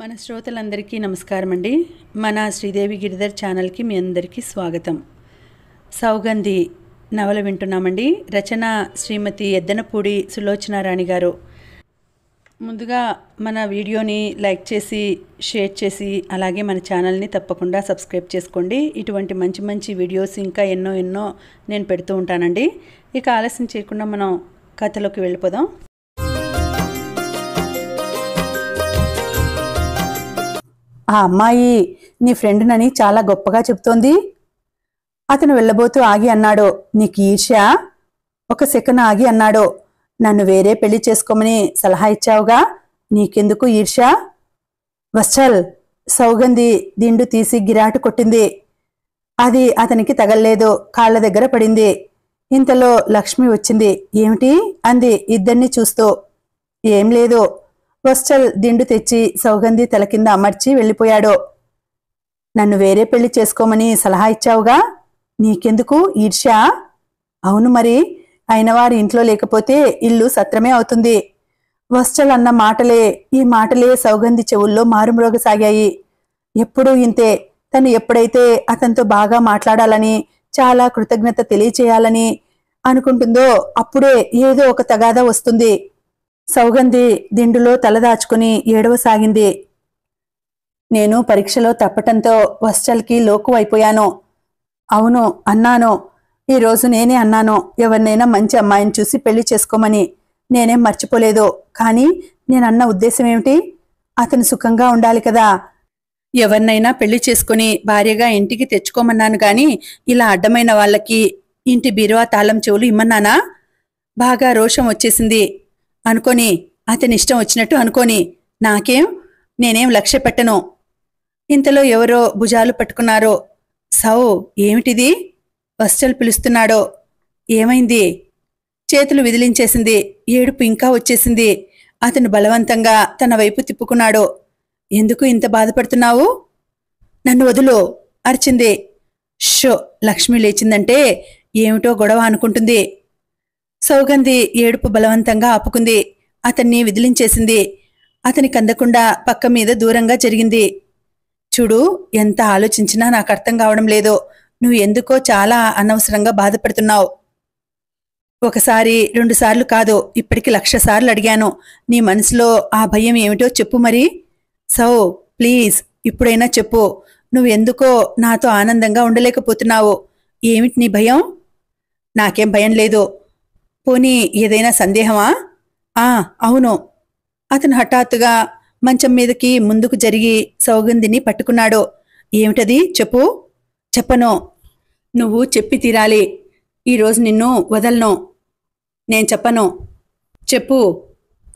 మన శ్రోతలందరికీ నమస్కారం అండి మన శ్రీదేవి గిరిధర్ ఛానల్కి మీ అందరికీ స్వాగతం సౌగంధి నవల వింటున్నామండి రచన శ్రీమతి ఎద్దనపూడి సులోచనారాణి గారు ముందుగా మన వీడియోని లైక్ చేసి షేర్ చేసి అలాగే మన ఛానల్ని తప్పకుండా సబ్స్క్రైబ్ చేసుకోండి ఇటువంటి మంచి మంచి వీడియోస్ ఇంకా ఎన్నో ఎన్నో నేను పెడుతూ ఉంటానండి ఇక ఆలస్యం చేయకుండా మనం కథలోకి వెళ్ళిపోదాం ఆ అమ్మాయి నీ ఫ్రెండ్నని చాలా గొప్పగా చెప్తోంది అతను వెళ్ళబోతూ ఆగి అన్నాడు నీకు ఈర్ష ఒక సెకండ్ ఆగి అన్నాడు నన్ను వేరే పెళ్లి చేసుకోమని సలహా ఇచ్చావుగా నీకెందుకు ఈర్ష వత్సల్ సౌగంధి దిండు తీసి గిరాటు కొట్టింది అది అతనికి తగల్లేదు కాళ్ళ దగ్గర పడింది ఇంతలో లక్ష్మి వచ్చింది ఏమిటి అంది ఇద్దరిని చూస్తూ ఏం లేదు హోస్టల్ దిండు తెచ్చి సౌగంధి తల కింద అమర్చి వెళ్ళిపోయాడో నన్ను వేరే పెళ్లి చేసుకోమని సలహా ఇచ్చావుగా నీకెందుకు ఈర్ష్య అవును మరి అయిన వారి ఇంట్లో లేకపోతే ఇల్లు సత్రమే అవుతుంది వస్టల్ అన్న మాటలే ఈ మాటలే సౌగంధి చెవుల్లో మారుమ్రోగసాగాయి ఎప్పుడూ ఇంతే తను ఎప్పుడైతే అతనితో బాగా మాట్లాడాలని చాలా కృతజ్ఞత తెలియచేయాలని అనుకుంటుందో అప్పుడే ఏదో ఒక తగాదా వస్తుంది సౌగంధి దిండులో తలదాచుకుని ఏడవసాగింది నేను పరీక్షలో తప్పటంతో వస్టల్కి అయిపోయాను అవును అన్నాను ఈరోజు నేనే అన్నాను ఎవరినైనా మంచి అమ్మాయిని చూసి పెళ్లి చేసుకోమని నేనేం మర్చిపోలేదు కానీ నేనన్న ఉద్దేశం ఏమిటి అతను సుఖంగా ఉండాలి కదా ఎవరినైనా పెళ్లి చేసుకుని భార్యగా ఇంటికి తెచ్చుకోమన్నాను గాని ఇలా అడ్డమైన వాళ్ళకి ఇంటి బీరువా తాళం చెవులు ఇమ్మన్నానా బాగా రోషం వచ్చేసింది అనుకోని అతని ఇష్టం వచ్చినట్టు అనుకోని నాకేం నేనేం లక్ష్య పెట్టను ఇంతలో ఎవరో భుజాలు పట్టుకున్నారో సౌ ఏమిటిది వస్టల్ పిలుస్తున్నాడో ఏమైంది చేతులు విదిలించేసింది ఏడుపు ఇంకా వచ్చేసింది అతను బలవంతంగా తన వైపు తిప్పుకున్నాడు ఎందుకు ఇంత బాధపడుతున్నావు నన్ను వదులు అరిచింది షో లక్ష్మి లేచిందంటే ఏమిటో గొడవ అనుకుంటుంది సౌగంధి ఏడుపు బలవంతంగా ఆపుకుంది అతన్ని విదిలించేసింది అతని కందకుండా పక్క మీద దూరంగా జరిగింది చూడు ఎంత ఆలోచించినా నాకు అర్థం కావడం లేదు నువ్వు ఎందుకో చాలా అనవసరంగా బాధపడుతున్నావు ఒకసారి రెండుసార్లు కాదు ఇప్పటికి లక్ష సార్లు అడిగాను నీ మనసులో ఆ భయం ఏమిటో చెప్పు మరి సౌ ప్లీజ్ ఇప్పుడైనా చెప్పు నువ్వెందుకో నాతో ఆనందంగా ఉండలేకపోతున్నావు ఏమిటి నీ భయం నాకేం భయం లేదు పోనీ ఏదైనా సందేహమా ఆ అవును అతను హఠాత్తుగా మంచం మీదకి ముందుకు జరిగి సౌగంధిని పట్టుకున్నాడు ఏమిటది చెప్పు చెప్పను నువ్వు చెప్పి తీరాలి ఈరోజు నిన్ను వదలను నేను చెప్పను చెప్పు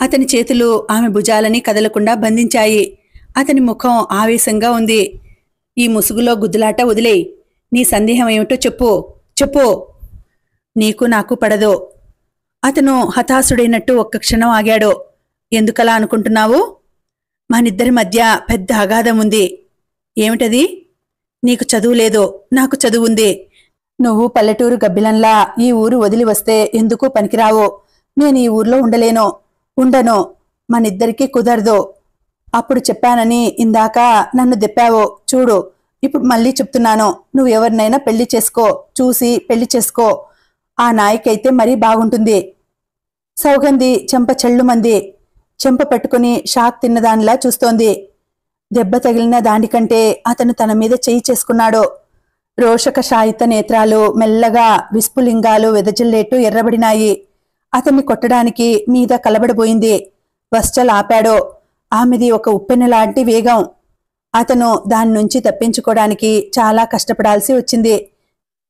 అతని చేతులు ఆమె భుజాలని కదలకుండా బంధించాయి అతని ముఖం ఆవేశంగా ఉంది ఈ ముసుగులో గుద్దులాట వదిలేయి నీ సందేహం ఏమిటో చెప్పు చెప్పు నీకు నాకు పడదు అతను హతాశుడైనట్టు ఒక్క క్షణం ఆగాడు ఎందుకలా అనుకుంటున్నావు మనిద్దరి మధ్య పెద్ద అగాధం ఉంది ఏమిటది నీకు చదువు లేదు నాకు చదువు ఉంది నువ్వు పల్లెటూరు గబ్బిలంలా ఈ ఊరు వదిలి వస్తే ఎందుకు పనికిరావు నేను ఈ ఊర్లో ఉండలేను ఉండను మనిద్దరికీ కుదరదు అప్పుడు చెప్పానని ఇందాక నన్ను దెప్పావు చూడు ఇప్పుడు మళ్ళీ చెప్తున్నాను నువ్వు ఎవరినైనా పెళ్లి చేసుకో చూసి పెళ్లి చేసుకో ఆ నాయకైతే మరీ బాగుంటుంది సౌగంధి చెంప చెళ్ళుమంది చెంప పట్టుకుని షాక్ తిన్నదానిలా చూస్తోంది దెబ్బ తగిలిన దానికంటే అతను తన మీద చేయి చేసుకున్నాడు రోషక షాయిత నేత్రాలు మెల్లగా విస్పులింగాలు వెదజిల్లేట్టు ఎర్రబడినాయి అతన్ని కొట్టడానికి మీద కలబడిపోయింది వశ్చల్ ఆపాడు ఆమెది ఒక ఉప్పెనలాంటి లాంటి వేగం అతను దాని నుంచి తప్పించుకోవడానికి చాలా కష్టపడాల్సి వచ్చింది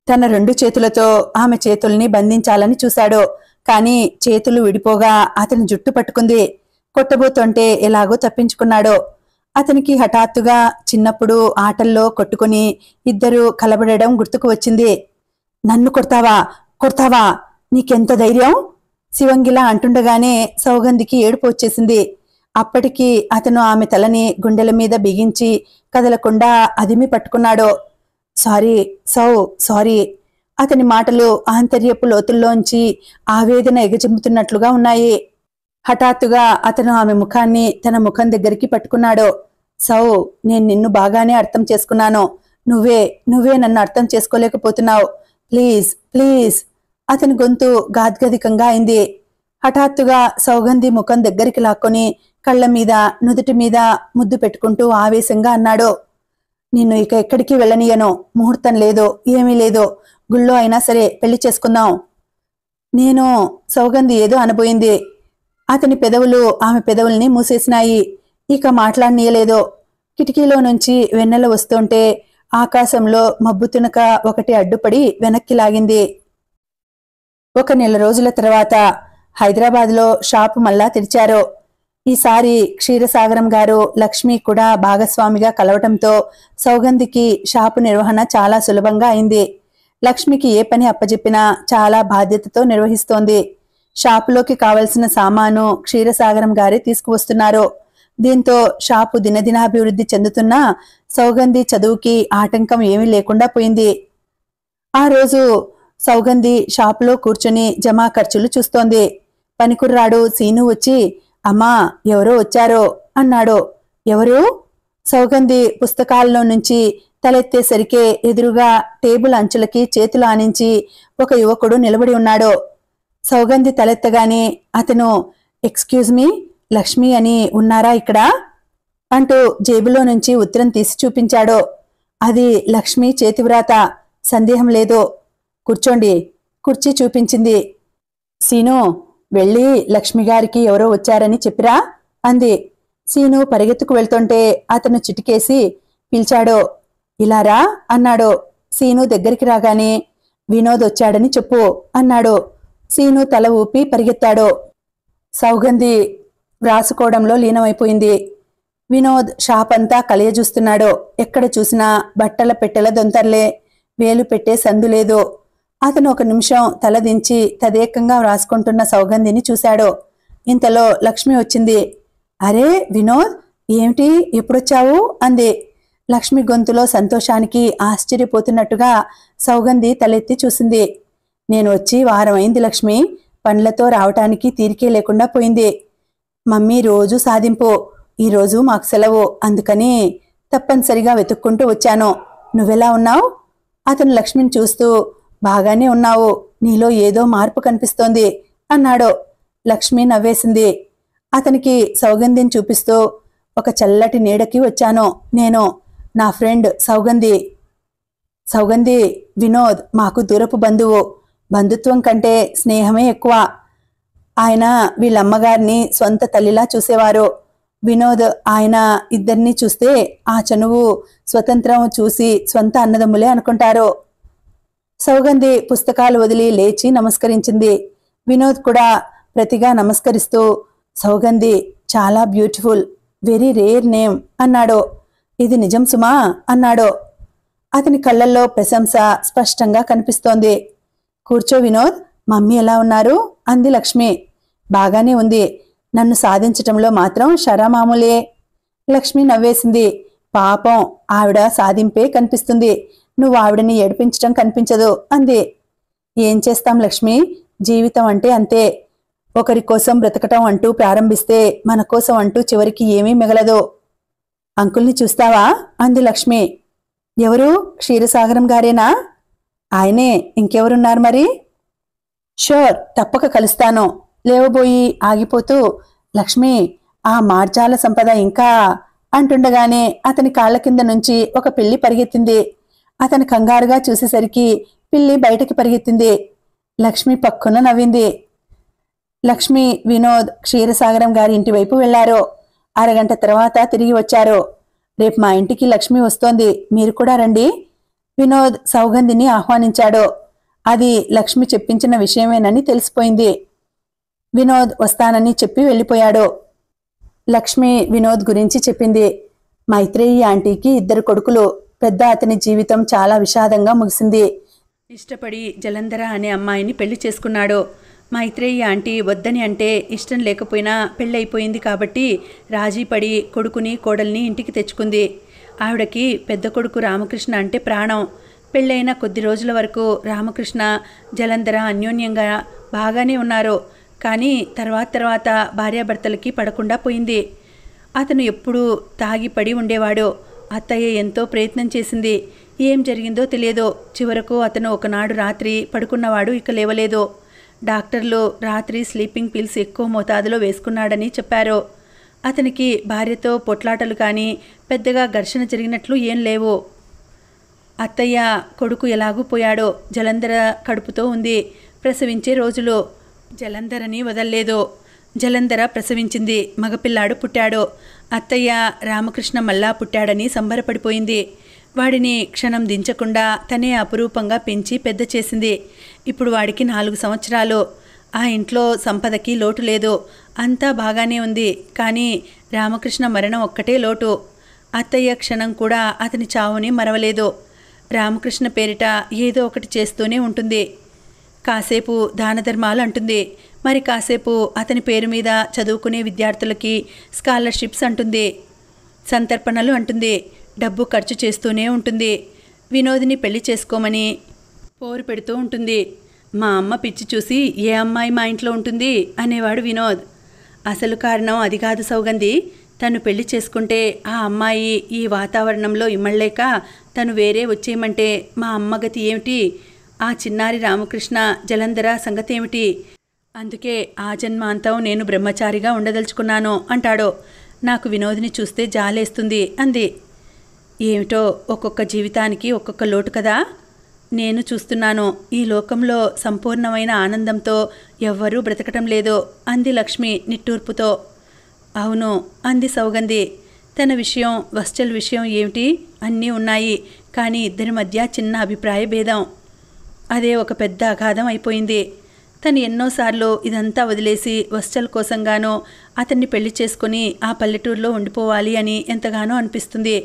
తన రెండు చేతులతో ఆమె చేతుల్ని బంధించాలని చూశాడు కానీ చేతులు విడిపోగా అతని జుట్టు పట్టుకుంది కొట్టబోతుంటే ఎలాగో తప్పించుకున్నాడో అతనికి హఠాత్తుగా చిన్నప్పుడు ఆటల్లో కొట్టుకుని ఇద్దరు కలబడడం గుర్తుకు వచ్చింది నన్ను కొడతావా కొడతావా నీకెంత ధైర్యం శివంగిలా అంటుండగానే సౌగంధికి ఏడుపు వచ్చేసింది అప్పటికి అతను ఆమె తలని గుండెల మీద బిగించి కదలకుండా అదిమి పట్టుకున్నాడో సారీ సౌ సారీ అతని మాటలు ఆంతర్యపు లోతుల్లోంచి ఆవేదన ఎగజిమ్ముతున్నట్లుగా ఉన్నాయి హఠాత్తుగా అతను ఆమె ముఖాన్ని తన ముఖం దగ్గరికి పట్టుకున్నాడు సౌ నేను నిన్ను బాగానే అర్థం చేసుకున్నాను నువ్వే నువ్వే నన్ను అర్థం చేసుకోలేకపోతున్నావు ప్లీజ్ ప్లీజ్ అతని గొంతు గాద్గదికంగా అయింది హఠాత్తుగా సౌగంధి ముఖం దగ్గరికి లాక్కొని కళ్ళ మీద నుదుటి మీద ముద్దు పెట్టుకుంటూ ఆవేశంగా అన్నాడు నిన్ను ఇక ఎక్కడికి వెళ్ళనీయను ముహూర్తం లేదు ఏమీ లేదు గుళ్ళో అయినా సరే పెళ్లి చేసుకుందాం నేను సౌగంధి ఏదో అనబోయింది అతని పెదవులు ఆమె పెదవుల్ని మూసేసినాయి ఇక మాట్లాడనీయలేదో కిటికీలో నుంచి వెన్నెల వస్తుంటే ఆకాశంలో మబ్బు తునక ఒకటి అడ్డుపడి వెనక్కి లాగింది ఒక నెల రోజుల తర్వాత హైదరాబాద్లో షాపు మళ్ళా తెరిచారు ఈసారి క్షీరసాగరం గారు లక్ష్మి కూడా భాగస్వామిగా కలవటంతో సౌగంధికి షాపు నిర్వహణ చాలా సులభంగా అయింది లక్ష్మికి ఏ పని అప్పజెప్పినా చాలా బాధ్యతతో నిర్వహిస్తోంది షాపులోకి కావలసిన సామాను క్షీరసాగరం గారే తీసుకువస్తున్నారు దీంతో షాపు దినదినాభివృద్ధి చెందుతున్న సౌగంధి చదువుకి ఆటంకం ఏమీ లేకుండా పోయింది ఆ రోజు సౌగంధి షాపులో కూర్చుని జమా ఖర్చులు చూస్తోంది పనికుర్రాడు సీను వచ్చి అమ్మా ఎవరో వచ్చారో అన్నాడు ఎవరు సౌగంధి పుస్తకాల్లో నుంచి తలెత్తేసరికే ఎదురుగా టేబుల్ అంచులకి చేతులు ఆనించి ఒక యువకుడు నిలబడి ఉన్నాడు సౌగంధి తలెత్తగానే అతను ఎక్స్క్యూజ్ మీ లక్ష్మి అని ఉన్నారా ఇక్కడ అంటూ జేబులో నుంచి ఉత్తరం తీసి చూపించాడు అది లక్ష్మి చేతివ్రాత సందేహం లేదు కూర్చోండి కుర్చీ చూపించింది సీను వెళ్ళి లక్ష్మిగారికి ఎవరో వచ్చారని చెప్పిరా అంది సీను పరిగెత్తుకు వెళ్తుంటే అతను చిటికేసి పిలిచాడో ఇలారా అన్నాడో సీను దగ్గరికి రాగానే వినోద్ వచ్చాడని చెప్పు అన్నాడు సీను తల ఊపి పరిగెత్తాడు సౌగంధి వ్రాసుకోవడంలో లీనమైపోయింది వినోద్ షాప్ అంతా కలియజూస్తున్నాడు ఎక్కడ చూసినా బట్టల పెట్టెల దొంతర్లే వేలు పెట్టే సందు లేదు అతను ఒక నిమిషం తలదించి తదేకంగా వ్రాసుకుంటున్న సౌగంధిని చూశాడు ఇంతలో లక్ష్మి వచ్చింది అరే వినోద్ ఏమిటి ఎప్పుడొచ్చావు అంది లక్ష్మి గొంతులో సంతోషానికి ఆశ్చర్యపోతున్నట్టుగా సౌగంధి తలెత్తి చూసింది నేను వచ్చి వారం అయింది లక్ష్మి పండ్లతో రావటానికి తీరికే లేకుండా పోయింది మమ్మీ రోజు సాధింపు ఈరోజు మాకు సెలవు అందుకని తప్పనిసరిగా వెతుక్కుంటూ వచ్చాను నువ్వెలా ఉన్నావు అతను లక్ష్మిని చూస్తూ బాగానే ఉన్నావు నీలో ఏదో మార్పు కనిపిస్తోంది అన్నాడు లక్ష్మి నవ్వేసింది అతనికి సౌగంధిని చూపిస్తూ ఒక చల్లటి నీడకి వచ్చాను నేను నా ఫ్రెండ్ సౌగంధి సౌగంధి వినోద్ మాకు దూరపు బంధువు బంధుత్వం కంటే స్నేహమే ఎక్కువ ఆయన వీళ్ళమ్మగారిని సొంత తల్లిలా చూసేవారు వినోద్ ఆయన ఇద్దరిని చూస్తే ఆ చనువు స్వతంత్రం చూసి సొంత అన్నదమ్ములే అనుకుంటారు సౌగంధి పుస్తకాలు వదిలి లేచి నమస్కరించింది వినోద్ కూడా ప్రతిగా నమస్కరిస్తూ సౌగంధి చాలా బ్యూటిఫుల్ వెరీ రేర్ నేమ్ అన్నాడో ఇది నిజం సుమా అన్నాడో అతని కళ్ళల్లో ప్రశంస స్పష్టంగా కనిపిస్తోంది కూర్చో వినోద్ మమ్మీ ఎలా ఉన్నారు అంది లక్ష్మి బాగానే ఉంది నన్ను సాధించటంలో మాత్రం షరామామూలే లక్ష్మి నవ్వేసింది పాపం ఆవిడ సాధింపే కనిపిస్తుంది నువ్వు ఆవిడని ఏడిపించటం కనిపించదు అంది ఏం చేస్తాం లక్ష్మి జీవితం అంటే అంతే ఒకరి కోసం బ్రతకటం అంటూ ప్రారంభిస్తే మన కోసం అంటూ చివరికి ఏమీ మిగలదు అంకుల్ని చూస్తావా అంది లక్ష్మి ఎవరు క్షీరసాగరం గారేనా ఆయనే ఇంకెవరున్నారు మరి షోర్ తప్పక కలుస్తాను లేవబోయి ఆగిపోతూ లక్ష్మి ఆ మార్జాల సంపద ఇంకా అంటుండగానే అతని కాళ్ళ కింద నుంచి ఒక పిల్లి పరిగెత్తింది అతను కంగారుగా చూసేసరికి పిల్లి బయటకి పరిగెత్తింది లక్ష్మి పక్కున నవ్వింది లక్ష్మి వినోద్ క్షీరసాగరం గారి ఇంటి వైపు వెళ్లారు అరగంట తర్వాత తిరిగి వచ్చారు రేపు మా ఇంటికి లక్ష్మి వస్తోంది మీరు కూడా రండి వినోద్ సౌగంధిని ఆహ్వానించాడు అది లక్ష్మి చెప్పించిన విషయమేనని తెలిసిపోయింది వినోద్ వస్తానని చెప్పి వెళ్ళిపోయాడు లక్ష్మి వినోద్ గురించి చెప్పింది మైత్రేయి ఆంటీకి ఇద్దరు కొడుకులు పెద్ద అతని జీవితం చాలా విషాదంగా ముగిసింది ఇష్టపడి జలంధర అనే అమ్మాయిని పెళ్లి చేసుకున్నాడు మైత్రేయ ఆంటీ వద్దని అంటే ఇష్టం లేకపోయినా పెళ్ళైపోయింది కాబట్టి రాజీపడి కొడుకుని కోడల్ని ఇంటికి తెచ్చుకుంది ఆవిడకి పెద్ద కొడుకు రామకృష్ణ అంటే ప్రాణం పెళ్ళైన కొద్ది రోజుల వరకు రామకృష్ణ జలంధర అన్యోన్యంగా బాగానే ఉన్నారు కానీ తర్వాత తర్వాత భార్యాభర్తలకి పడకుండా పోయింది అతను ఎప్పుడూ తాగిపడి ఉండేవాడు అత్తయ్య ఎంతో ప్రయత్నం చేసింది ఏం జరిగిందో తెలియదు చివరకు అతను ఒకనాడు రాత్రి పడుకున్నవాడు ఇక లేవలేదు డాక్టర్లు రాత్రి స్లీపింగ్ పిల్స్ ఎక్కువ మోతాదులో వేసుకున్నాడని చెప్పారు అతనికి భార్యతో పొట్లాటలు కానీ పెద్దగా ఘర్షణ జరిగినట్లు ఏం లేవు అత్తయ్య కొడుకు ఎలాగూ పోయాడో జలంధర కడుపుతో ఉంది ప్రసవించే రోజులు జలంధరని వదల్లేదు జలంధర ప్రసవించింది మగపిల్లాడు పుట్టాడు అత్తయ్య రామకృష్ణ మల్లా పుట్టాడని సంబరపడిపోయింది వాడిని క్షణం దించకుండా తనే అపురూపంగా పెంచి పెద్ద చేసింది ఇప్పుడు వాడికి నాలుగు సంవత్సరాలు ఆ ఇంట్లో సంపదకి లోటు లేదు అంతా బాగానే ఉంది కానీ రామకృష్ణ మరణం ఒక్కటే లోటు అత్తయ్య క్షణం కూడా అతని చావుని మరవలేదు రామకృష్ణ పేరిట ఏదో ఒకటి చేస్తూనే ఉంటుంది కాసేపు దానధర్మాలు అంటుంది మరి కాసేపు అతని పేరు మీద చదువుకునే విద్యార్థులకి స్కాలర్షిప్స్ అంటుంది సంతర్పణలు అంటుంది డబ్బు ఖర్చు చేస్తూనే ఉంటుంది వినోదిని పెళ్లి చేసుకోమని పోరు పెడుతూ ఉంటుంది మా అమ్మ పిచ్చి చూసి ఏ అమ్మాయి మా ఇంట్లో ఉంటుంది అనేవాడు వినోద్ అసలు కారణం అది కాదు సౌగంధి తను పెళ్లి చేసుకుంటే ఆ అమ్మాయి ఈ వాతావరణంలో ఇమ్మడలేక తను వేరే వచ్చేయమంటే మా అమ్మగతి ఏమిటి ఆ చిన్నారి రామకృష్ణ జలంధర సంగతి ఏమిటి అందుకే ఆ జన్మాంతం నేను బ్రహ్మచారిగా ఉండదలుచుకున్నాను అంటాడో నాకు వినోదిని చూస్తే జాలేస్తుంది అంది ఏమిటో ఒక్కొక్క జీవితానికి ఒక్కొక్క లోటు కదా నేను చూస్తున్నాను ఈ లోకంలో సంపూర్ణమైన ఆనందంతో ఎవ్వరూ బ్రతకటం లేదో అంది లక్ష్మి నిట్టూర్పుతో అవును అంది సౌగంధి తన విషయం వస్టల్ విషయం ఏమిటి అన్నీ ఉన్నాయి కానీ ఇద్దరి మధ్య చిన్న అభిప్రాయ భేదం అదే ఒక పెద్ద అగాధం అయిపోయింది తను ఎన్నోసార్లు ఇదంతా వదిలేసి వస్చల్ కోసంగానో అతన్ని పెళ్లి చేసుకుని ఆ పల్లెటూరులో ఉండిపోవాలి అని ఎంతగానో అనిపిస్తుంది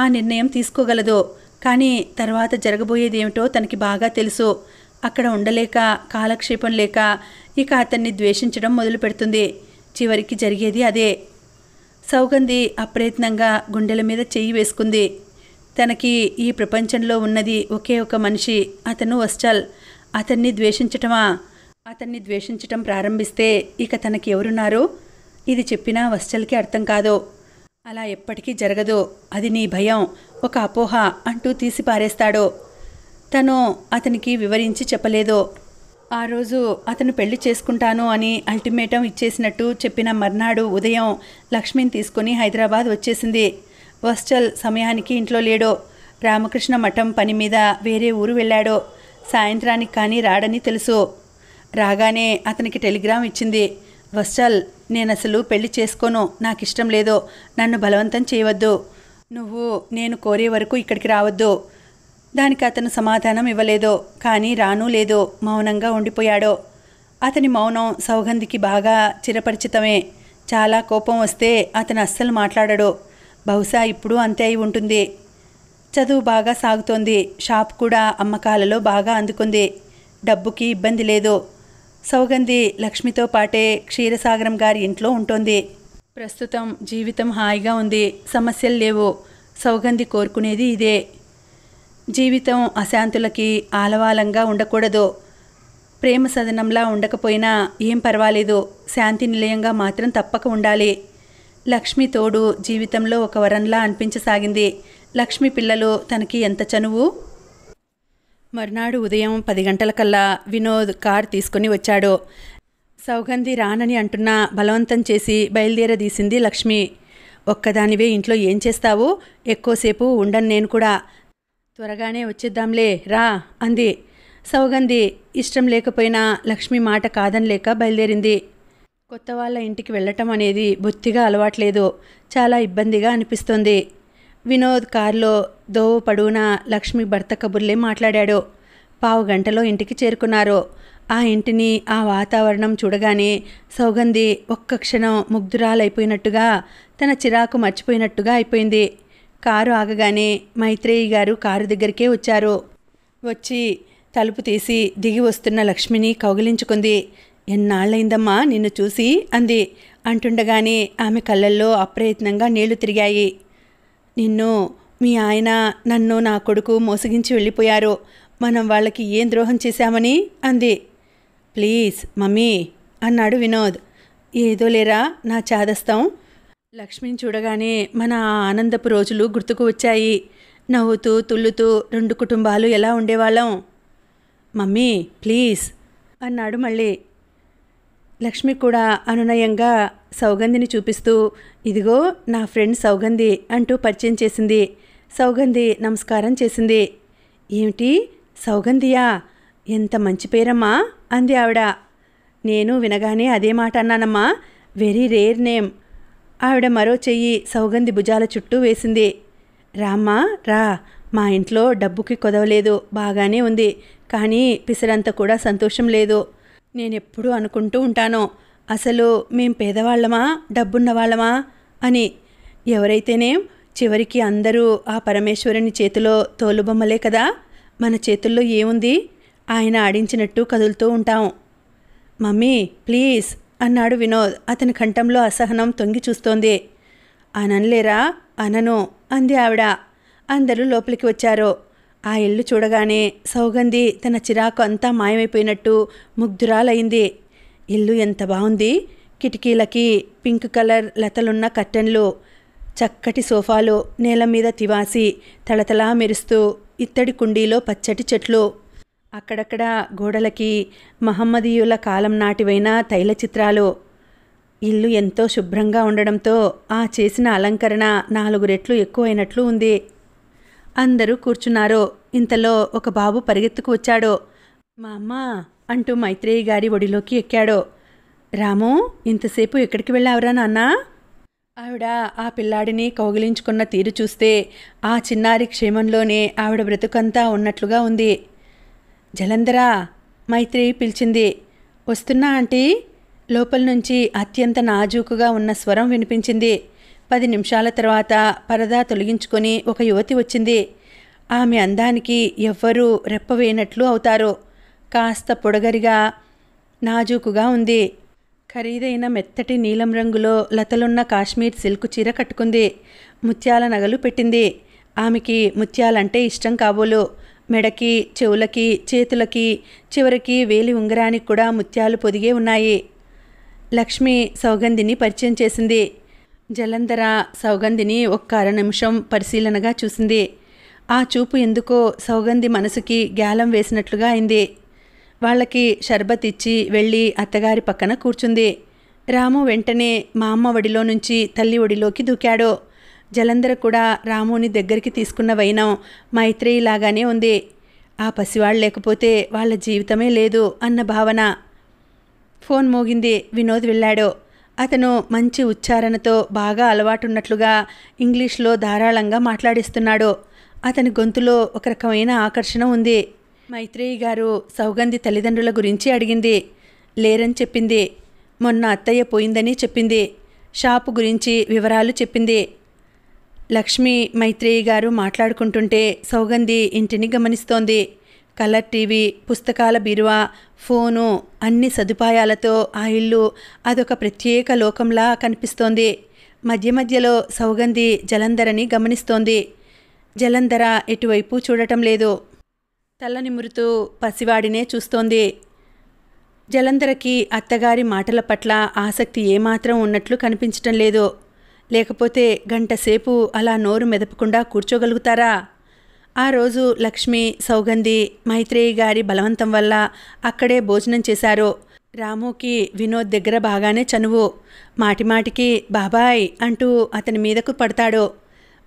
ఆ నిర్ణయం తీసుకోగలదు కానీ తర్వాత జరగబోయేదేమిటో తనకి బాగా తెలుసు అక్కడ ఉండలేక కాలక్షేపం లేక ఇక అతన్ని ద్వేషించడం మొదలు పెడుతుంది చివరికి జరిగేది అదే సౌగంధి అప్రయత్నంగా గుండెల మీద చెయ్యి వేసుకుంది తనకి ఈ ప్రపంచంలో ఉన్నది ఒకే ఒక మనిషి అతను వస్టల్ అతన్ని ద్వేషించటమా అతన్ని ద్వేషించటం ప్రారంభిస్తే ఇక తనకి ఎవరున్నారు ఇది చెప్పినా వస్చల్కి అర్థం కాదు అలా ఎప్పటికీ జరగదు అది నీ భయం ఒక అపోహ అంటూ తీసిపారేస్తాడో తను అతనికి వివరించి చెప్పలేదు ఆ రోజు అతను పెళ్లి చేసుకుంటాను అని అల్టిమేటం ఇచ్చేసినట్టు చెప్పిన మర్నాడు ఉదయం లక్ష్మిని తీసుకుని హైదరాబాద్ వచ్చేసింది వస్టల్ సమయానికి ఇంట్లో లేడు రామకృష్ణ మఠం పని మీద వేరే ఊరు వెళ్ళాడు సాయంత్రానికి కానీ రాడని తెలుసు రాగానే అతనికి టెలిగ్రామ్ ఇచ్చింది వత్సల్ నేను అసలు పెళ్లి చేసుకోను నాకు ఇష్టం లేదో నన్ను బలవంతం చేయవద్దు నువ్వు నేను కోరే వరకు ఇక్కడికి రావద్దు దానికి అతను సమాధానం ఇవ్వలేదు కానీ రాను లేదు మౌనంగా ఉండిపోయాడో అతని మౌనం సౌగంధికి బాగా చిరపరిచితమే చాలా కోపం వస్తే అతను అస్సలు మాట్లాడడు బహుశా ఇప్పుడు అంతే అయి ఉంటుంది చదువు బాగా సాగుతోంది షాప్ కూడా అమ్మకాలలో బాగా అందుకుంది డబ్బుకి ఇబ్బంది లేదు సౌగంధి లక్ష్మితో పాటే క్షీరసాగరం గారి ఇంట్లో ఉంటుంది ప్రస్తుతం జీవితం హాయిగా ఉంది సమస్యలు లేవు సౌగంధి కోరుకునేది ఇదే జీవితం అశాంతులకి ఆలవాలంగా ఉండకూడదు ప్రేమ సదనంలా ఉండకపోయినా ఏం పర్వాలేదు శాంతి నిలయంగా మాత్రం తప్పక ఉండాలి లక్ష్మి తోడు జీవితంలో ఒక వరంలా అనిపించసాగింది లక్ష్మి పిల్లలు తనకి ఎంత చనువు మర్నాడు ఉదయం పది గంటలకల్లా వినోద్ కార్ తీసుకుని వచ్చాడు సౌగంధి రానని అంటున్నా బలవంతం చేసి బయలుదేరదీసింది లక్ష్మి ఒక్కదానివే ఇంట్లో ఏం చేస్తావు ఎక్కువసేపు ఉండను నేను కూడా త్వరగానే వచ్చేద్దాంలే రా అంది సౌగంధి ఇష్టం లేకపోయినా లక్ష్మి మాట కాదనిలేక బయలుదేరింది కొత్త వాళ్ళ ఇంటికి వెళ్ళటం అనేది బొత్తిగా అలవాట్లేదు చాలా ఇబ్బందిగా అనిపిస్తుంది వినోద్ కారులో దోవ పడువున లక్ష్మి భర్త కబుర్లే మాట్లాడాడో పావు గంటలో ఇంటికి చేరుకున్నారో ఆ ఇంటిని ఆ వాతావరణం చూడగానే సౌగంధి ఒక్క క్షణం ముగ్ధురాలైపోయినట్టుగా తన చిరాకు మర్చిపోయినట్టుగా అయిపోయింది కారు ఆగగానే మైత్రేయి గారు కారు దగ్గరికే వచ్చారు వచ్చి తలుపు తీసి దిగి వస్తున్న లక్ష్మిని కౌగిలించుకుంది ఎన్నాళ్ళైందమ్మా నిన్ను చూసి అంది అంటుండగానే ఆమె కళ్ళల్లో అప్రయత్నంగా నీళ్లు తిరిగాయి నిన్ను మీ ఆయన నన్ను నా కొడుకు మోసగించి వెళ్ళిపోయారు మనం వాళ్ళకి ఏం ద్రోహం చేశామని అంది ప్లీజ్ మమ్మీ అన్నాడు వినోద్ ఏదో లేరా నా చాదస్తం లక్ష్మిని చూడగానే మన ఆనందపు రోజులు గుర్తుకు వచ్చాయి నవ్వుతూ తుల్లుతూ రెండు కుటుంబాలు ఎలా ఉండేవాళ్ళం మమ్మీ ప్లీజ్ అన్నాడు మళ్ళీ లక్ష్మి కూడా అనునయంగా సౌగంధిని చూపిస్తూ ఇదిగో నా ఫ్రెండ్ సౌగంధి అంటూ పరిచయం చేసింది సౌగంధి నమస్కారం చేసింది ఏమిటి సౌగంధియా ఎంత మంచి పేరమ్మా అంది ఆవిడ నేను వినగానే అదే మాట అన్నానమ్మా వెరీ రేర్ నేమ్ ఆవిడ మరో చెయ్యి సౌగంధి భుజాల చుట్టూ వేసింది రామ్మా రా మా ఇంట్లో డబ్బుకి కొదవలేదు బాగానే ఉంది కానీ పిసరంత కూడా సంతోషం లేదు నేనెప్పుడూ అనుకుంటూ ఉంటాను అసలు మేం పేదవాళ్ళమా డబ్బున్నవాళ్ళమా అని ఎవరైతేనేం చివరికి అందరూ ఆ పరమేశ్వరుని చేతిలో తోలుబొమ్మలే కదా మన చేతుల్లో ఏముంది ఆయన ఆడించినట్టు కదులుతూ ఉంటాం మమ్మీ ప్లీజ్ అన్నాడు వినోద్ అతని కంఠంలో అసహనం తొంగి చూస్తోంది అనలేరా అనను అంది ఆవిడ అందరూ లోపలికి వచ్చారు ఆ ఇల్లు చూడగానే సౌగంధి తన చిరాకు అంతా మాయమైపోయినట్టు ముగ్ధురాలైంది ఇల్లు ఎంత బాగుంది కిటికీలకి పింక్ కలర్ లతలున్న కర్టెన్లు చక్కటి సోఫాలు నేల మీద తివాసి తలతలా మెరుస్తూ ఇత్తడి కుండీలో పచ్చటి చెట్లు అక్కడక్కడ గోడలకి మహమ్మదీయుల కాలం నాటివైన తైల చిత్రాలు ఇల్లు ఎంతో శుభ్రంగా ఉండడంతో ఆ చేసిన అలంకరణ నాలుగు రెట్లు ఎక్కువైనట్లు ఉంది అందరూ కూర్చున్నారో ఇంతలో ఒక బాబు పరిగెత్తుకు వచ్చాడో మా అమ్మ అంటూ మైత్రేయి గారి ఒడిలోకి ఎక్కాడో రాము ఇంతసేపు ఎక్కడికి వెళ్ళావురా నాన్న ఆవిడ ఆ పిల్లాడిని కౌగిలించుకున్న తీరు చూస్తే ఆ చిన్నారి క్షేమంలోనే ఆవిడ బ్రతుకంతా ఉన్నట్లుగా ఉంది జలంధరా మైత్రేయి పిలిచింది వస్తున్నా ఆంటీ లోపల నుంచి అత్యంత నాజూకుగా ఉన్న స్వరం వినిపించింది పది నిమిషాల తర్వాత పరదా తొలగించుకొని ఒక యువతి వచ్చింది ఆమె అందానికి ఎవ్వరూ రెప్పవేయనట్లు అవుతారు కాస్త పొడగరిగా నాజూకుగా ఉంది ఖరీదైన మెత్తటి నీలం రంగులో లతలున్న కాశ్మీర్ సిల్క్ చీర కట్టుకుంది ముత్యాల నగలు పెట్టింది ఆమెకి ముత్యాలంటే ఇష్టం కాబోలు మెడకి చెవులకి చేతులకి చివరికి వేలి ఉంగరానికి కూడా ముత్యాలు పొదిగే ఉన్నాయి లక్ష్మి సౌగంధిని పరిచయం చేసింది జలంధర సౌగంధిని ఒక్క అర నిమిషం పరిశీలనగా చూసింది ఆ చూపు ఎందుకో సౌగంధి మనసుకి గ్యాలం వేసినట్లుగా అయింది వాళ్ళకి షర్బత్ ఇచ్చి వెళ్ళి అత్తగారి పక్కన కూర్చుంది రాము వెంటనే మా అమ్మ ఒడిలో నుంచి తల్లి ఒడిలోకి దూకాడు జలంధర కూడా రాముని దగ్గరికి తీసుకున్న వైనం మైత్రేయిలాగానే ఉంది ఆ పసివాళ్ళు లేకపోతే వాళ్ళ జీవితమే లేదు అన్న భావన ఫోన్ మోగింది వినోద్ వెళ్ళాడు అతను మంచి ఉచ్చారణతో బాగా అలవాటున్నట్లుగా ఇంగ్లీష్లో ధారాళంగా మాట్లాడిస్తున్నాడు అతని గొంతులో ఒక రకమైన ఆకర్షణ ఉంది మైత్రేయి గారు సౌగంధి తల్లిదండ్రుల గురించి అడిగింది లేరని చెప్పింది మొన్న అత్తయ్య పోయిందని చెప్పింది షాపు గురించి వివరాలు చెప్పింది లక్ష్మి మైత్రేయి గారు మాట్లాడుకుంటుంటే సౌగంధి ఇంటిని గమనిస్తోంది కలర్ టీవీ పుస్తకాల బిరువా ఫోను అన్ని సదుపాయాలతో ఆ ఇల్లు అదొక ప్రత్యేక లోకంలా కనిపిస్తోంది మధ్య మధ్యలో సౌగంధి జలంధరని గమనిస్తోంది జలంధర ఎటువైపు చూడటం లేదు తల్లని మురుతూ పసివాడినే చూస్తోంది జలంధరకి అత్తగారి మాటల పట్ల ఆసక్తి ఏమాత్రం ఉన్నట్లు కనిపించటం లేదు లేకపోతే గంటసేపు అలా నోరు మెదపకుండా కూర్చోగలుగుతారా ఆ రోజు లక్ష్మి సౌగంధి మైత్రేయి గారి బలవంతం వల్ల అక్కడే భోజనం చేశారు రాముకి వినోద్ దగ్గర బాగానే చనువు మాటిమాటికి బాబాయ్ అంటూ అతని మీదకు పడతాడు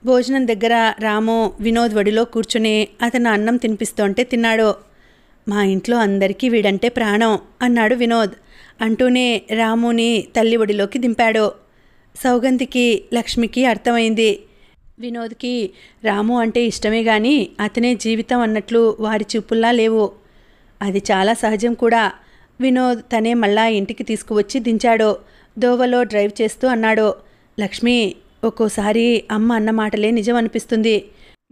భోజనం దగ్గర రాము వినోద్ వడిలో కూర్చుని అతను అన్నం తినిపిస్తుంటే తిన్నాడు మా ఇంట్లో అందరికీ వీడంటే ప్రాణం అన్నాడు వినోద్ అంటూనే రాముని తల్లి ఒడిలోకి దింపాడు సౌగంధికి లక్ష్మికి అర్థమైంది వినోద్కి రాము అంటే ఇష్టమే కానీ అతనే జీవితం అన్నట్లు వారి చూపుల్లా లేవు అది చాలా సహజం కూడా వినోద్ తనే మళ్ళా ఇంటికి తీసుకువచ్చి దించాడో దోవలో డ్రైవ్ చేస్తూ అన్నాడో లక్ష్మి ఒక్కోసారి అమ్మ అన్న మాటలే నిజం అనిపిస్తుంది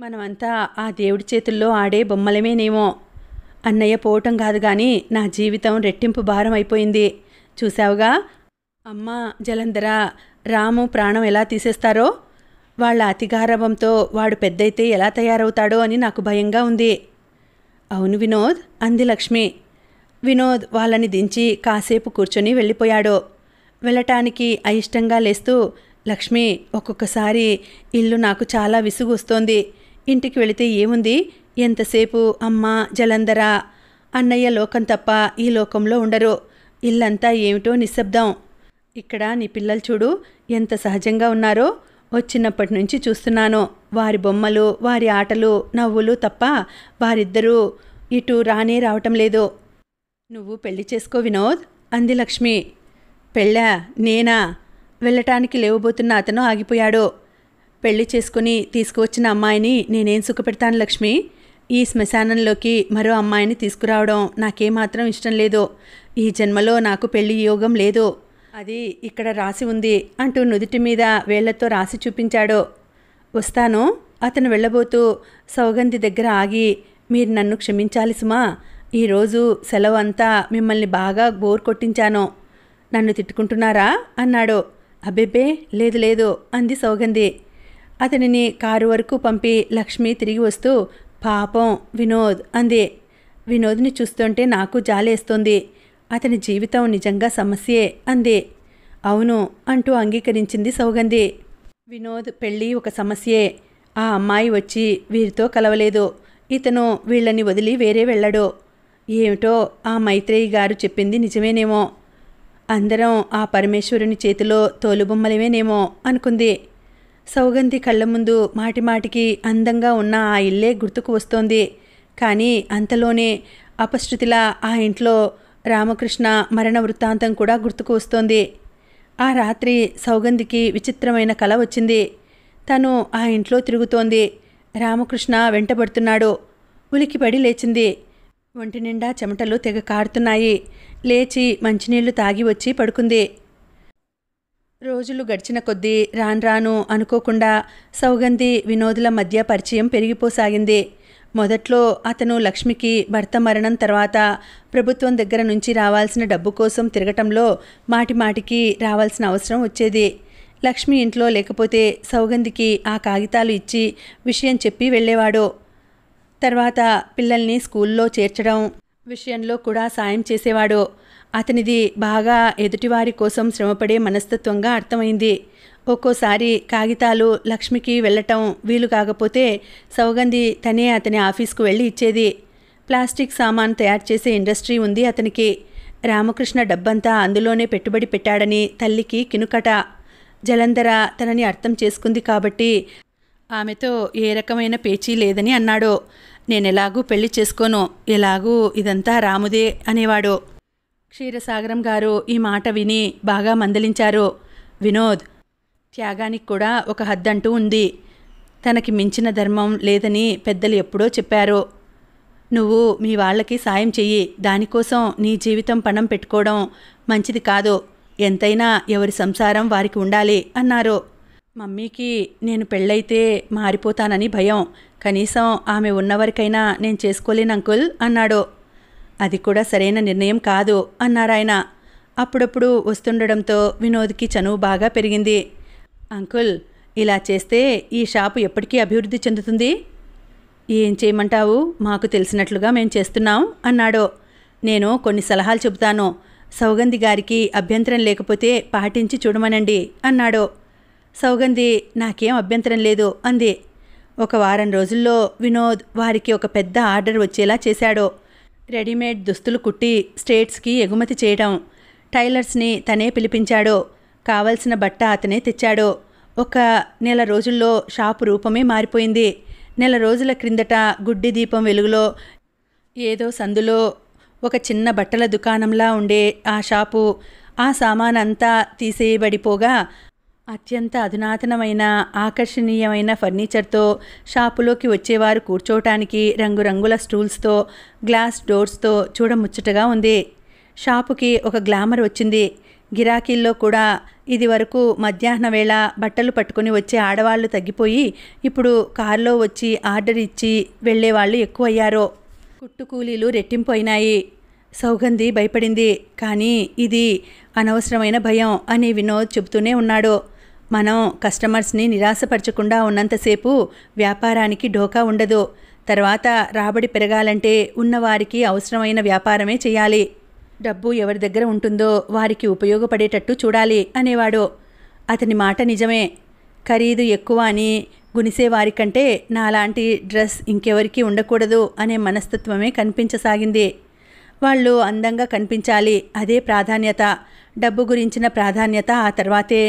మనమంతా ఆ దేవుడి చేతుల్లో ఆడే బొమ్మలమేనేమో అన్నయ్య పోవటం కాదు కానీ నా జీవితం రెట్టింపు భారం అయిపోయింది చూశావుగా అమ్మ జలంధర రాము ప్రాణం ఎలా తీసేస్తారో వాళ్ళ అతిగారవంతో వాడు పెద్దయితే ఎలా తయారవుతాడో అని నాకు భయంగా ఉంది అవును వినోద్ అంది లక్ష్మి వినోద్ వాళ్ళని దించి కాసేపు కూర్చొని వెళ్ళిపోయాడు వెళ్ళటానికి అయిష్టంగా లేస్తూ లక్ష్మి ఒక్కొక్కసారి ఇల్లు నాకు చాలా విసుగొస్తోంది ఇంటికి వెళితే ఏముంది ఎంతసేపు అమ్మ జలంధర అన్నయ్య లోకం తప్ప ఈ లోకంలో ఉండరు ఇల్లంతా ఏమిటో నిశ్శబ్దం ఇక్కడ నీ పిల్లలు చూడు ఎంత సహజంగా ఉన్నారో వచ్చినప్పటి నుంచి చూస్తున్నాను వారి బొమ్మలు వారి ఆటలు నవ్వులు తప్ప వారిద్దరూ ఇటు రానే రావటం లేదు నువ్వు పెళ్లి చేసుకో వినోద్ అంది లక్ష్మి పెళ్ళా నేనా వెళ్ళటానికి లేవబోతున్న అతను ఆగిపోయాడు పెళ్లి చేసుకుని తీసుకువచ్చిన అమ్మాయిని నేనేం సుఖపెడతాను లక్ష్మి ఈ శ్మశానంలోకి మరో అమ్మాయిని తీసుకురావడం నాకేమాత్రం ఇష్టం లేదు ఈ జన్మలో నాకు పెళ్లి యోగం లేదు అది ఇక్కడ రాసి ఉంది అంటూ నుదుటి మీద వేళ్లతో రాసి చూపించాడు వస్తాను అతను వెళ్ళబోతూ సౌగంధి దగ్గర ఆగి మీరు నన్ను క్షమించాలి సుమా ఈరోజు సెలవు అంతా మిమ్మల్ని బాగా బోర్ కొట్టించాను నన్ను తిట్టుకుంటున్నారా అన్నాడు అబ్బెబ్బే లేదు లేదు అంది సౌగంధి అతనిని కారు వరకు పంపి లక్ష్మి తిరిగి వస్తూ పాపం వినోద్ అంది వినోద్ని చూస్తుంటే నాకు జాలేస్తుంది అతని జీవితం నిజంగా సమస్యే అంది అవును అంటూ అంగీకరించింది సౌగంధి వినోద్ పెళ్ళి ఒక సమస్యే ఆ అమ్మాయి వచ్చి వీరితో కలవలేదు ఇతను వీళ్ళని వదిలి వేరే వెళ్ళడు ఏమిటో ఆ మైత్రేయి గారు చెప్పింది నిజమేనేమో అందరం ఆ పరమేశ్వరుని చేతిలో తోలుబొమ్మలమేనేమో అనుకుంది సౌగంధి కళ్ళ ముందు మాటిమాటికి అందంగా ఉన్న ఆ ఇల్లే గుర్తుకు వస్తోంది కానీ అంతలోనే అపశృతిలా ఆ ఇంట్లో రామకృష్ణ మరణ వృత్తాంతం కూడా గుర్తుకు వస్తోంది ఆ రాత్రి సౌగంధికి విచిత్రమైన కల వచ్చింది తను ఆ ఇంట్లో తిరుగుతోంది రామకృష్ణ వెంటబడుతున్నాడు ఉలికిపడి లేచింది ఒంటి నిండా చెమటలు తెగ కారుతున్నాయి లేచి మంచినీళ్లు తాగి వచ్చి పడుకుంది రోజులు గడిచిన కొద్దీ రాను రాను అనుకోకుండా సౌగంధి వినోదుల మధ్య పరిచయం పెరిగిపోసాగింది మొదట్లో అతను లక్ష్మికి భర్త మరణం తర్వాత ప్రభుత్వం దగ్గర నుంచి రావాల్సిన డబ్బు కోసం తిరగటంలో మాటిమాటికి రావాల్సిన అవసరం వచ్చేది లక్ష్మి ఇంట్లో లేకపోతే సౌగంధికి ఆ కాగితాలు ఇచ్చి విషయం చెప్పి వెళ్ళేవాడు తర్వాత పిల్లల్ని స్కూల్లో చేర్చడం విషయంలో కూడా సాయం చేసేవాడు అతనిది బాగా ఎదుటివారి కోసం శ్రమపడే మనస్తత్వంగా అర్థమైంది ఒక్కోసారి కాగితాలు లక్ష్మికి వెళ్ళటం వీలు కాకపోతే సౌగంధి తనే అతని ఆఫీస్కు వెళ్ళి ఇచ్చేది ప్లాస్టిక్ సామాన్ తయారు చేసే ఇండస్ట్రీ ఉంది అతనికి రామకృష్ణ డబ్బంతా అందులోనే పెట్టుబడి పెట్టాడని తల్లికి కినుకట జలంధర తనని అర్థం చేసుకుంది కాబట్టి ఆమెతో ఏ రకమైన పేచీ లేదని అన్నాడు నేనెలాగూ పెళ్లి చేసుకోను ఎలాగూ ఇదంతా రాముదే అనేవాడు క్షీరసాగరం గారు ఈ మాట విని బాగా మందలించారు వినోద్ త్యాగానికి కూడా ఒక హద్దంటూ ఉంది తనకి మించిన ధర్మం లేదని పెద్దలు ఎప్పుడో చెప్పారు నువ్వు మీ వాళ్ళకి సాయం చెయ్యి దానికోసం నీ జీవితం పణం పెట్టుకోవడం మంచిది కాదు ఎంతైనా ఎవరి సంసారం వారికి ఉండాలి అన్నారు మమ్మీకి నేను పెళ్ళైతే మారిపోతానని భయం కనీసం ఆమె ఉన్నవరికైనా నేను చేసుకోలేను అంకుల్ అన్నాడు అది కూడా సరైన నిర్ణయం కాదు అన్నారాయన అప్పుడప్పుడు వస్తుండడంతో వినోద్కి చనువు బాగా పెరిగింది అంకుల్ ఇలా చేస్తే ఈ షాపు ఎప్పటికీ అభివృద్ధి చెందుతుంది ఏం చేయమంటావు మాకు తెలిసినట్లుగా మేము చేస్తున్నాం అన్నాడో నేను కొన్ని సలహాలు చెబుతాను సౌగంధి గారికి అభ్యంతరం లేకపోతే పాటించి చూడమనండి అన్నాడో సౌగంధి నాకేం అభ్యంతరం లేదు అంది ఒక వారం రోజుల్లో వినోద్ వారికి ఒక పెద్ద ఆర్డర్ వచ్చేలా చేశాడో రెడీమేడ్ దుస్తులు కుట్టి స్టేట్స్కి ఎగుమతి చేయడం టైలర్స్ని తనే పిలిపించాడో కావలసిన బట్ట అతనే తెచ్చాడో ఒక నెల రోజుల్లో షాపు రూపమే మారిపోయింది నెల రోజుల క్రిందట గుడ్డి దీపం వెలుగులో ఏదో సందులో ఒక చిన్న బట్టల దుకాణంలా ఉండే ఆ షాపు ఆ సామానంతా తీసేయబడిపోగా అత్యంత అధునాతనమైన ఆకర్షణీయమైన ఫర్నిచర్తో షాపులోకి వచ్చేవారు కూర్చోవటానికి రంగురంగుల స్టూల్స్తో గ్లాస్ డోర్స్తో చూడముచ్చటగా ఉంది షాపుకి ఒక గ్లామర్ వచ్చింది గిరాకీల్లో కూడా ఇది వరకు మధ్యాహ్న వేళ బట్టలు పట్టుకుని వచ్చే ఆడవాళ్ళు తగ్గిపోయి ఇప్పుడు కారులో వచ్చి ఆర్డర్ ఇచ్చి వెళ్లేవాళ్లు ఎక్కువయ్యారో పుట్టు కూలీలు రెట్టింపోయినాయి సౌగంధి భయపడింది కానీ ఇది అనవసరమైన భయం అని వినోద్ చెబుతూనే ఉన్నాడు మనం కస్టమర్స్ని నిరాశపరచకుండా ఉన్నంతసేపు వ్యాపారానికి ఢోకా ఉండదు తర్వాత రాబడి పెరగాలంటే ఉన్నవారికి అవసరమైన వ్యాపారమే చేయాలి డబ్బు ఎవరి దగ్గర ఉంటుందో వారికి ఉపయోగపడేటట్టు చూడాలి అనేవాడు అతని మాట నిజమే ఖరీదు ఎక్కువ అని గునిసేవారికంటే కంటే నాలాంటి డ్రెస్ ఇంకెవరికి ఉండకూడదు అనే మనస్తత్వమే కనిపించసాగింది వాళ్ళు అందంగా కనిపించాలి అదే ప్రాధాన్యత డబ్బు గురించిన ప్రాధాన్యత ఆ తర్వాతే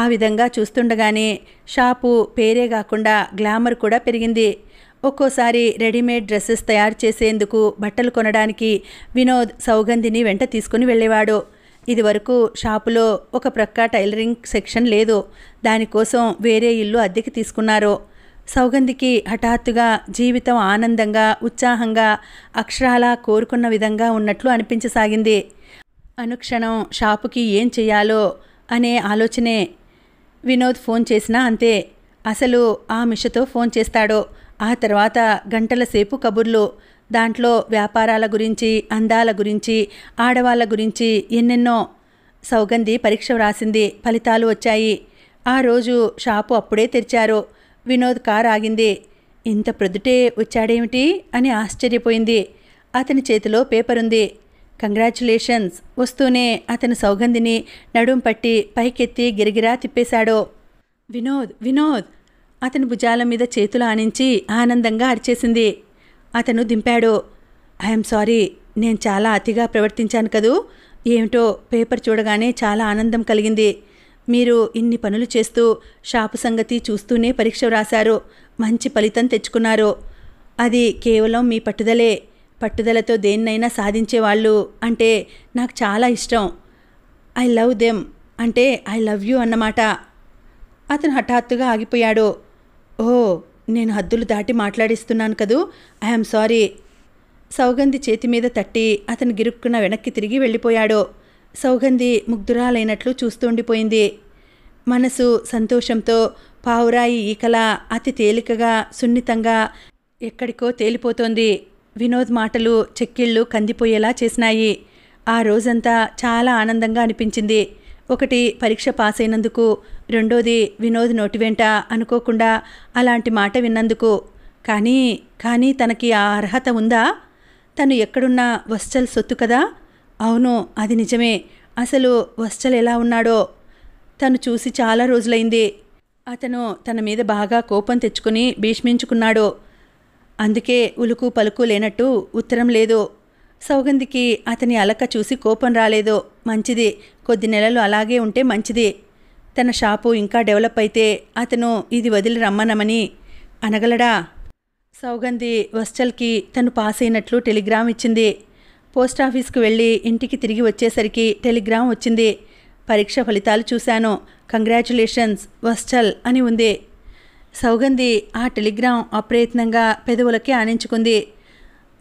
ఆ విధంగా చూస్తుండగానే షాపు పేరే కాకుండా గ్లామర్ కూడా పెరిగింది ఒక్కోసారి రెడీమేడ్ డ్రెస్సెస్ తయారు చేసేందుకు బట్టలు కొనడానికి వినోద్ సౌగంధిని వెంట తీసుకుని వెళ్ళేవాడు ఇదివరకు షాపులో ఒక ప్రక్క టైలరింగ్ సెక్షన్ లేదు దానికోసం వేరే ఇల్లు అద్దెకి తీసుకున్నారు సౌగంధికి హఠాత్తుగా జీవితం ఆనందంగా ఉత్సాహంగా అక్షరాలా కోరుకున్న విధంగా ఉన్నట్లు అనిపించసాగింది అనుక్షణం షాపుకి ఏం చేయాలో అనే ఆలోచనే వినోద్ ఫోన్ చేసినా అంతే అసలు ఆ మిషతో ఫోన్ చేస్తాడో ఆ తర్వాత గంటల సేపు కబుర్లు దాంట్లో వ్యాపారాల గురించి అందాల గురించి ఆడవాళ్ళ గురించి ఎన్నెన్నో సౌగంధి పరీక్ష వ్రాసింది ఫలితాలు వచ్చాయి ఆ రోజు షాపు అప్పుడే తెరిచారు వినోద్ కార్ ఆగింది ఇంత ప్రొద్దుటే వచ్చాడేమిటి అని ఆశ్చర్యపోయింది అతని చేతిలో పేపర్ ఉంది కంగ్రాచులేషన్స్ వస్తూనే అతను సౌగంధిని నడుం పట్టి పైకెత్తి గిరిగిరా తిప్పేశాడు వినోద్ వినోద్ అతని భుజాల మీద చేతులు ఆనించి ఆనందంగా అరిచేసింది అతను దింపాడు ఐఎమ్ సారీ నేను చాలా అతిగా ప్రవర్తించాను కదూ ఏమిటో పేపర్ చూడగానే చాలా ఆనందం కలిగింది మీరు ఇన్ని పనులు చేస్తూ షాపు సంగతి చూస్తూనే పరీక్ష వ్రాశారు మంచి ఫలితం తెచ్చుకున్నారు అది కేవలం మీ పట్టుదలే పట్టుదలతో దేన్నైనా సాధించేవాళ్ళు అంటే నాకు చాలా ఇష్టం ఐ లవ్ దెమ్ అంటే ఐ లవ్ యూ అన్నమాట అతను హఠాత్తుగా ఆగిపోయాడు ఓ నేను హద్దులు దాటి మాట్లాడిస్తున్నాను కదూ ఐఎమ్ సారీ సౌగంధి చేతి మీద తట్టి అతను గిరుక్కున వెనక్కి తిరిగి వెళ్ళిపోయాడు సౌగంధి ముగ్ధురాలైనట్లు చూస్తుండిపోయింది మనసు సంతోషంతో పావురాయి ఈకల అతి తేలికగా సున్నితంగా ఎక్కడికో తేలిపోతోంది వినోద్ మాటలు చెక్కిళ్ళు కందిపోయేలా చేసినాయి ఆ రోజంతా చాలా ఆనందంగా అనిపించింది ఒకటి పరీక్ష పాస్ అయినందుకు రెండోది వినోద్ నోటి వెంట అనుకోకుండా అలాంటి మాట విన్నందుకు కానీ కానీ తనకి ఆ అర్హత ఉందా తను ఎక్కడున్నా వస్చల్ సొత్తు కదా అవును అది నిజమే అసలు వస్చల్ ఎలా ఉన్నాడో తను చూసి చాలా రోజులైంది అతను తన మీద బాగా కోపం తెచ్చుకుని భీష్మించుకున్నాడు అందుకే ఉలుకు పలుకు లేనట్టు ఉత్తరం లేదు సౌగంధికి అతని అలక చూసి కోపం రాలేదు మంచిది కొద్ది నెలలు అలాగే ఉంటే మంచిది తన షాపు ఇంకా డెవలప్ అయితే అతను ఇది వదిలి రమ్మనమని అనగలడా సౌగంధి వస్టల్కి తను పాస్ అయినట్లు టెలిగ్రామ్ ఇచ్చింది పోస్ట్ ఆఫీస్కి వెళ్ళి ఇంటికి తిరిగి వచ్చేసరికి టెలిగ్రామ్ వచ్చింది పరీక్ష ఫలితాలు చూశాను కంగ్రాచులేషన్స్ వస్టల్ అని ఉంది సౌగంధి ఆ టెలిగ్రామ్ అప్రయత్నంగా పెదవులకే ఆనించుకుంది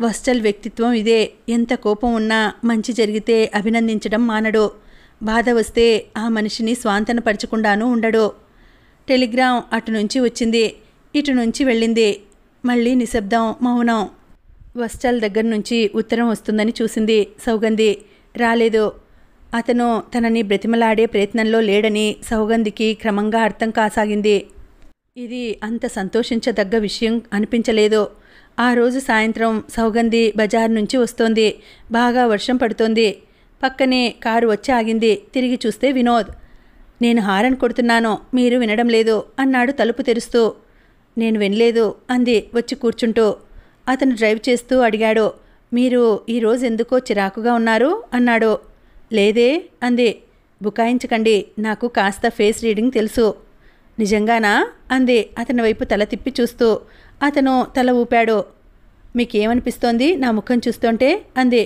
వస్టల్ వ్యక్తిత్వం ఇదే ఎంత కోపం ఉన్నా మంచి జరిగితే అభినందించడం మానడు బాధ వస్తే ఆ మనిషిని పరచకుండాను ఉండడు టెలిగ్రామ్ అటు నుంచి వచ్చింది ఇటు నుంచి వెళ్ళింది మళ్ళీ నిశ్శబ్దం మౌనం వస్త్రాల దగ్గర నుంచి ఉత్తరం వస్తుందని చూసింది సౌగంధి రాలేదు అతను తనని బ్రతిమలాడే ప్రయత్నంలో లేడని సౌగంధికి క్రమంగా అర్థం కాసాగింది ఇది అంత సంతోషించదగ్గ విషయం అనిపించలేదు ఆ రోజు సాయంత్రం సౌగంధి బజార్ నుంచి వస్తోంది బాగా వర్షం పడుతోంది పక్కనే కారు వచ్చి ఆగింది తిరిగి చూస్తే వినోద్ నేను హారన్ కొడుతున్నాను మీరు వినడం లేదు అన్నాడు తలుపు తెరుస్తూ నేను వినలేదు అంది వచ్చి కూర్చుంటూ అతను డ్రైవ్ చేస్తూ అడిగాడు మీరు ఈరోజు ఎందుకో చిరాకుగా ఉన్నారు అన్నాడు లేదే అంది బుకాయించకండి నాకు కాస్త ఫేస్ రీడింగ్ తెలుసు నిజంగానా అంది అతని వైపు తల తిప్పి చూస్తూ అతను తల ఊపాడు మీకేమనిపిస్తోంది నా ముఖం చూస్తుంటే అంది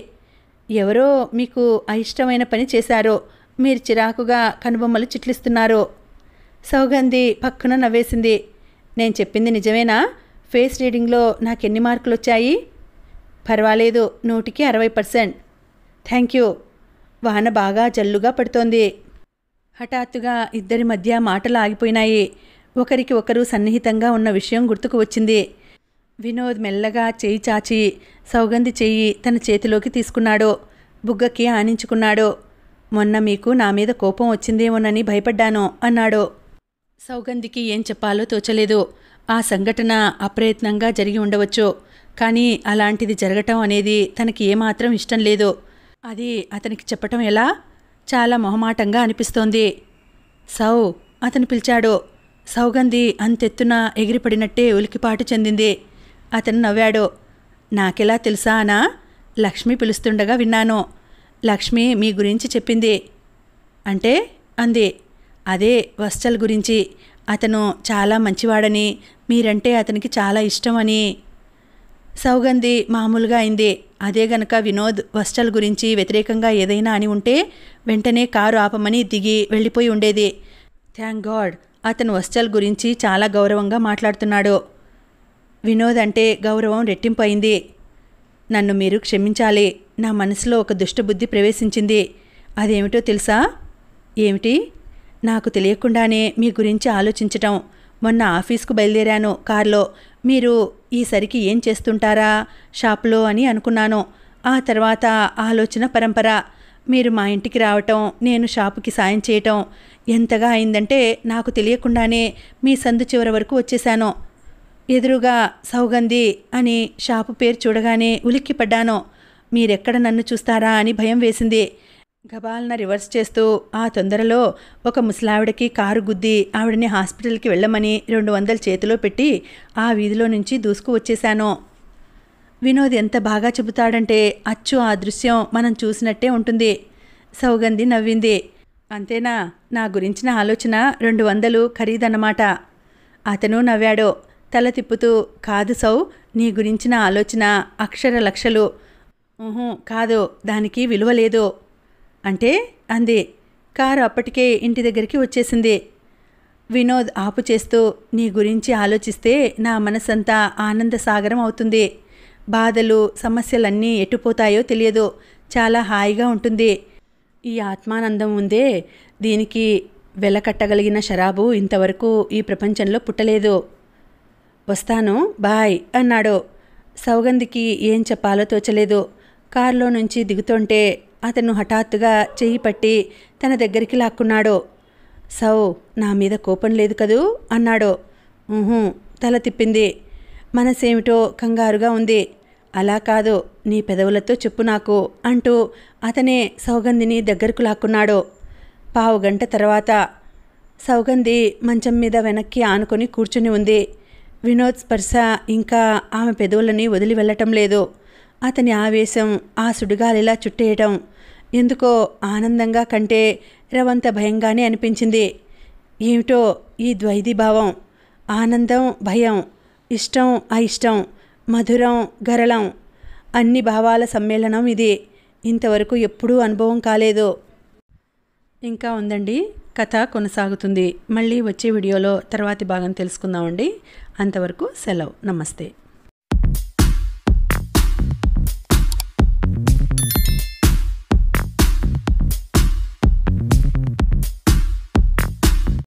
ఎవరో మీకు అయిష్టమైన పని చేశారో మీరు చిరాకుగా కనుబొమ్మలు చిట్లిస్తున్నారో సౌగంధి పక్కన నవ్వేసింది నేను చెప్పింది నిజమేనా ఫేస్ రీడింగ్లో నాకు ఎన్ని మార్కులు వచ్చాయి పర్వాలేదు నూటికి అరవై పర్సెంట్ థ్యాంక్ యూ వాహన బాగా జల్లుగా పడుతోంది హఠాత్తుగా ఇద్దరి మధ్య మాటలు ఆగిపోయినాయి ఒకరికి ఒకరు సన్నిహితంగా ఉన్న విషయం గుర్తుకు వచ్చింది వినోద్ మెల్లగా చేయి చాచి సౌగంధి చెయ్యి తన చేతిలోకి తీసుకున్నాడు బుగ్గకి ఆనించుకున్నాడు మొన్న మీకు నా మీద కోపం వచ్చిందేమోనని భయపడ్డాను అన్నాడు సౌగంధికి ఏం చెప్పాలో తోచలేదు ఆ సంఘటన అప్రయత్నంగా జరిగి ఉండవచ్చు కానీ అలాంటిది జరగటం అనేది తనకి ఏమాత్రం ఇష్టం లేదు అది అతనికి చెప్పటం ఎలా చాలా మొహమాటంగా అనిపిస్తోంది సౌ అతను పిలిచాడు సౌగంధి అంతెత్తున ఎగిరిపడినట్టే ఉలికిపాటు చెందింది అతను నవ్వాడు నాకెలా తెలుసా అనా లక్ష్మి పిలుస్తుండగా విన్నాను లక్ష్మి మీ గురించి చెప్పింది అంటే అంది అదే వత్సల్ గురించి అతను చాలా మంచివాడని మీరంటే అతనికి చాలా ఇష్టమని సౌగంధి మామూలుగా అయింది అదే గనక వినోద్ వస్టల్ గురించి వ్యతిరేకంగా ఏదైనా అని ఉంటే వెంటనే కారు ఆపమని దిగి వెళ్ళిపోయి ఉండేది థ్యాంక్ గాడ్ అతను వస్టల్ గురించి చాలా గౌరవంగా మాట్లాడుతున్నాడు వినోద్ అంటే గౌరవం రెట్టింపయింది నన్ను మీరు క్షమించాలి నా మనసులో ఒక దుష్టబుద్ధి ప్రవేశించింది అదేమిటో తెలుసా ఏమిటి నాకు తెలియకుండానే మీ గురించి ఆలోచించటం మొన్న ఆఫీస్కు బయలుదేరాను కారులో మీరు ఈసరికి ఏం చేస్తుంటారా షాప్లో అని అనుకున్నాను ఆ తర్వాత ఆలోచన పరంపర మీరు మా ఇంటికి రావటం నేను షాపుకి సాయం చేయటం ఎంతగా అయిందంటే నాకు తెలియకుండానే మీ సందు చివరి వరకు వచ్చేశాను ఎదురుగా సౌగంధి అని షాపు పేరు చూడగానే ఉలిక్కిపడ్డాను మీరెక్కడ నన్ను చూస్తారా అని భయం వేసింది గబాల్న రివర్స్ చేస్తూ ఆ తొందరలో ఒక ముసలావిడకి కారు గుద్ది ఆవిడని హాస్పిటల్కి వెళ్ళమని రెండు వందలు చేతిలో పెట్టి ఆ వీధిలో నుంచి దూసుకు వచ్చేశాను వినోద్ ఎంత బాగా చెబుతాడంటే అచ్చు ఆ దృశ్యం మనం చూసినట్టే ఉంటుంది సౌగంధి నవ్వింది అంతేనా నా గురించిన ఆలోచన రెండు వందలు ఖరీదన్నమాట అతను నవ్వాడు తల తిప్పుతూ కాదు సౌ నీ గురించిన ఆలోచన అక్షర లక్షలు కాదు దానికి విలువ లేదు అంటే అంది కారు అప్పటికే ఇంటి దగ్గరికి వచ్చేసింది వినోద్ ఆపు చేస్తూ నీ గురించి ఆలోచిస్తే నా మనసంతా ఆనంద సాగరం అవుతుంది బాధలు సమస్యలన్నీ ఎటుపోతాయో తెలియదు చాలా హాయిగా ఉంటుంది ఈ ఆత్మానందం ఉందే దీనికి వెలకట్టగలిగిన షరాబు ఇంతవరకు ఈ ప్రపంచంలో పుట్టలేదు వస్తాను బాయ్ అన్నాడు సౌగంధికి ఏం చెప్పాలో తోచలేదు కారులో నుంచి దిగుతుంటే అతను హఠాత్తుగా చెయ్యి పట్టి తన దగ్గరికి లాక్కున్నాడు సౌ నా మీద కోపం లేదు కదూ అన్నాడు తల తిప్పింది మనసేమిటో కంగారుగా ఉంది అలా కాదు నీ పెదవులతో చెప్పు నాకు అంటూ అతనే సౌగంధిని దగ్గరకు లాక్కున్నాడు పావు గంట తర్వాత సౌగంధి మంచం మీద వెనక్కి ఆనుకొని కూర్చుని ఉంది వినోద్ స్పర్శ ఇంకా ఆమె పెదవులని వదిలి వెళ్ళటం లేదు అతని ఆవేశం ఆ సుడిగాలిలా చుట్టేయటం ఎందుకో ఆనందంగా కంటే రవంత భయంగానే అనిపించింది ఏమిటో ఈ ద్వైది భావం ఆనందం భయం ఇష్టం అయిష్టం మధురం గరళం అన్ని భావాల సమ్మేళనం ఇది ఇంతవరకు ఎప్పుడూ అనుభవం కాలేదు ఇంకా ఉందండి కథ కొనసాగుతుంది మళ్ళీ వచ్చే వీడియోలో తర్వాతి భాగం తెలుసుకుందామండి అంతవరకు సెలవు నమస్తే